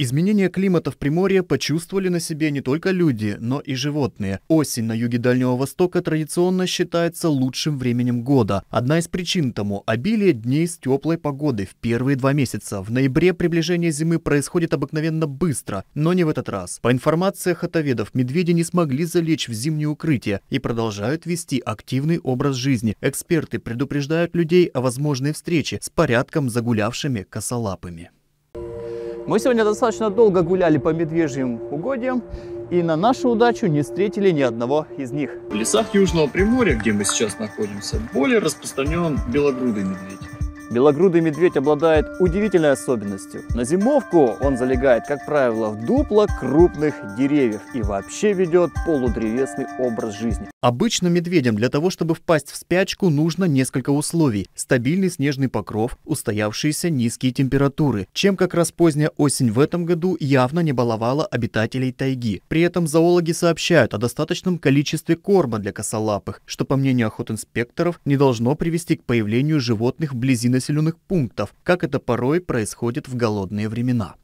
Изменение климата в Приморье почувствовали на себе не только люди, но и животные. Осень на юге Дальнего Востока традиционно считается лучшим временем года. Одна из причин тому – обилие дней с теплой погодой в первые два месяца. В ноябре приближение зимы происходит обыкновенно быстро, но не в этот раз. По информации хатоведов, медведи не смогли залечь в зимнее укрытие и продолжают вести активный образ жизни. Эксперты предупреждают людей о возможной встрече с порядком загулявшими косолапыми. Мы сегодня достаточно долго гуляли по медвежьим угодьям, и на нашу удачу не встретили ни одного из них. В лесах Южного Приморья, где мы сейчас находимся, более распространен белогрудый медведь. Белогрудый медведь обладает удивительной особенностью. На зимовку он залегает, как правило, в дупло крупных деревьев и вообще ведет полудревесный образ жизни. Обычно медведям для того, чтобы впасть в спячку, нужно несколько условий. Стабильный снежный покров, устоявшиеся низкие температуры, чем как раз поздняя осень в этом году явно не баловала обитателей тайги. При этом зоологи сообщают о достаточном количестве корма для косолапых, что, по мнению охотинспекторов, не должно привести к появлению животных вблизи населенных пунктов, как это порой происходит в голодные времена.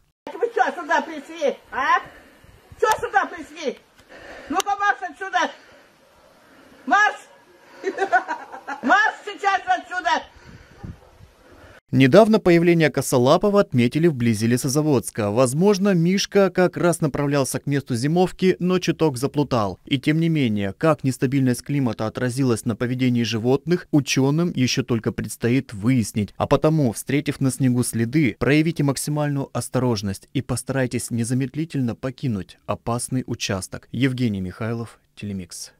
Недавно появление Косолапова отметили вблизи Лесозаводска. Возможно, Мишка как раз направлялся к месту зимовки, но чуток заплутал. И тем не менее, как нестабильность климата отразилась на поведении животных, ученым еще только предстоит выяснить. А потому, встретив на снегу следы, проявите максимальную осторожность и постарайтесь незамедлительно покинуть опасный участок. Евгений Михайлов, Телемикс.